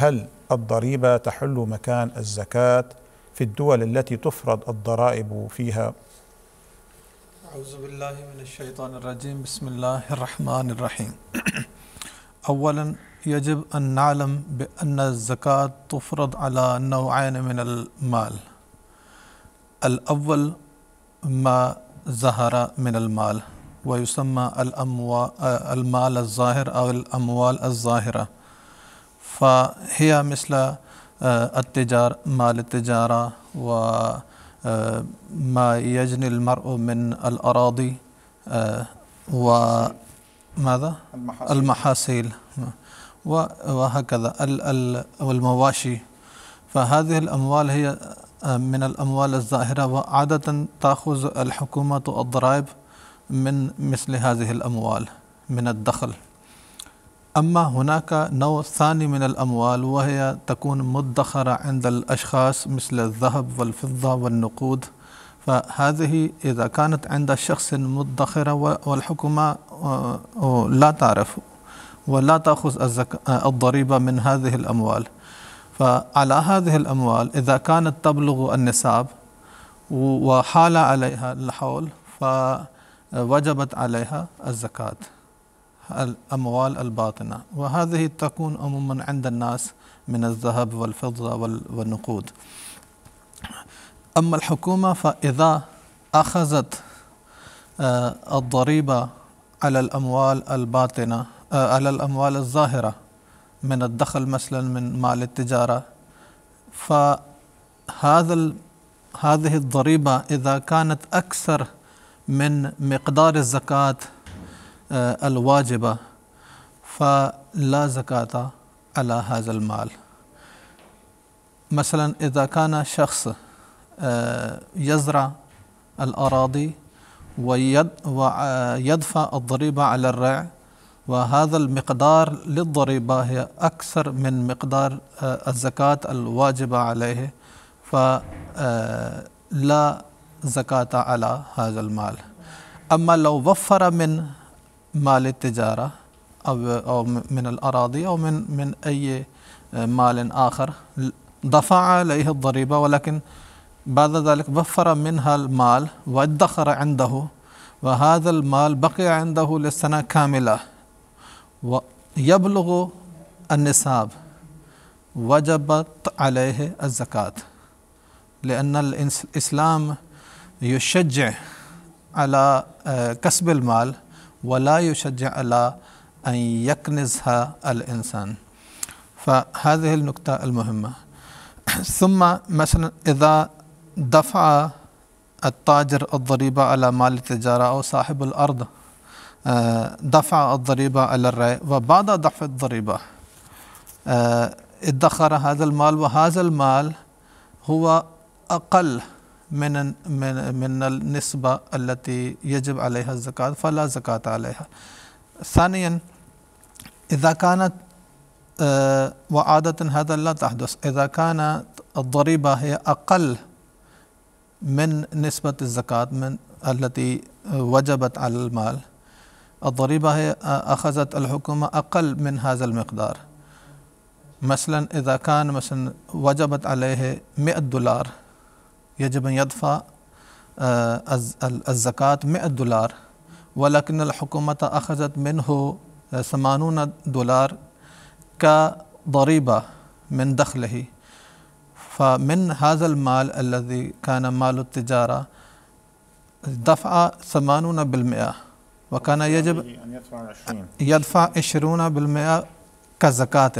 هل الضريبة تحل مكان الزكاة في الدول التي تفرض الضرائب فيها أعوذ بالله من الشيطان الرجيم بسم الله الرحمن الرحيم أولا يجب أن نعلم بأن الزكاة تفرض على نوعين من المال الأول ما ظهر من المال ويسمى الأموال المال الظاهر أو الأموال الظاهرة فهي مثل آه، التجار مال التجارة وما آه، يجني المرء من الأراضي آه، وماذا؟ المحاصيل, المحاصيل وهكذا والمواشي فهذه الأموال هي من الأموال الزاهرة وعادة تأخذ الحكومة الضرائب من مثل هذه الأموال من الدخل أما هناك نوع ثاني من الأموال وهي تكون مدخرة عند الأشخاص مثل الذهب والفضة والنقود فهذه إذا كانت عند شخص مدخرة والحكومة آه، لا تعرف ولا تأخذ آه، الضريبة من هذه الأموال فعلى هذه الأموال إذا كانت تبلغ النصاب وحال عليها الحول فوجبت عليها الزكاه الأموال الباطنة وهذه تكون عموما عند الناس من الذهب والفضة والنقود أما الحكومة فإذا أخذت آه، الضريبة على الأموال الباطنة آه، على الأموال الظاهرة من الدخل مثلا من مال التجارة فهذا هذه الضريبة إذا كانت أكثر من مقدار الزكاة آه، الواجبة فلا زكاة على هذا المال مثلا إذا كان شخص آه، يزرع الأراضي ويدفع الضريبة على الرع وهذا المقدار للضريبة هي أكثر من مقدار آه، الزكاة الواجبة عليه فلا زكاة على هذا المال أما لو وفر من مال التجارة أو, أو من الأراضي أو من, من أي آه، مال آخر دفع عليه الضريبة ولكن بعد ذلك وفر منها المال وادخر عنده وهذا المال بقي عنده لسنة كاملة ويبلغ النصاب وجبت عليه الزكاة لأن الإسلام يشجع على آه، كسب المال ولا يشجع على أن يكنزها الإنسان فهذه النقطة المهمة ثم مثلا إذا دفع التاجر الضريبة على مال التجارة أو صاحب الأرض آه، دفع الضريبة على الرأي وبعد دفع الضريبة آه، ادخر هذا المال وهذا المال هو أقل من من النسبة التي يجب عليها الزكاة فلا زكاة عليها ثانيا إذا كانت آه، وعادة هذا لا تحدث إذا كانت الضريبة هي أقل من نسبة الزكاة من التي وجبت على المال الضريبة هي آه، أخذت الحكومة أقل من هذا المقدار مثلا إذا كان مثلا وجبت عليه 100 دولار يجب أن يدفع آه، الزكاة 100 دولار ولكن الحكومة أخذت منه 80 دولار كضريبة من دخله فمن هذا المال الذي كان مال التجارة دفع 80% وكان يعني يجب يعني يدفع 20% كزكاة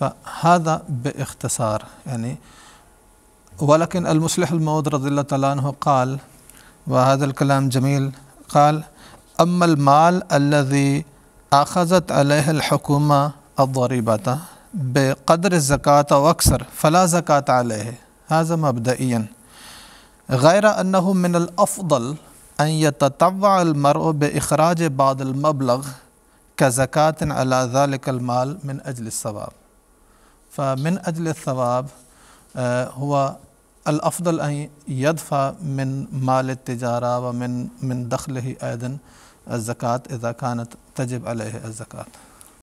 فهذا باختصار يعني ولكن المصلح الموعود رضي الله تعالى عنه قال وهذا الكلام جميل قال أما المال الذي أخذت عليه الحكومة الضريبة بقدر الزكاة وأكثر فلا زكاة عليه هذا مبدئيا غير أنه من الأفضل أن يتطوع المرء بإخراج بعض المبلغ كزكاة على ذلك المال من أجل الثواب فمن أجل الثواب آه، هو الأفضل أن يدفع من مال التجارة ومن من دخله أيضا الزكاة إذا كانت تجب عليه الزكاة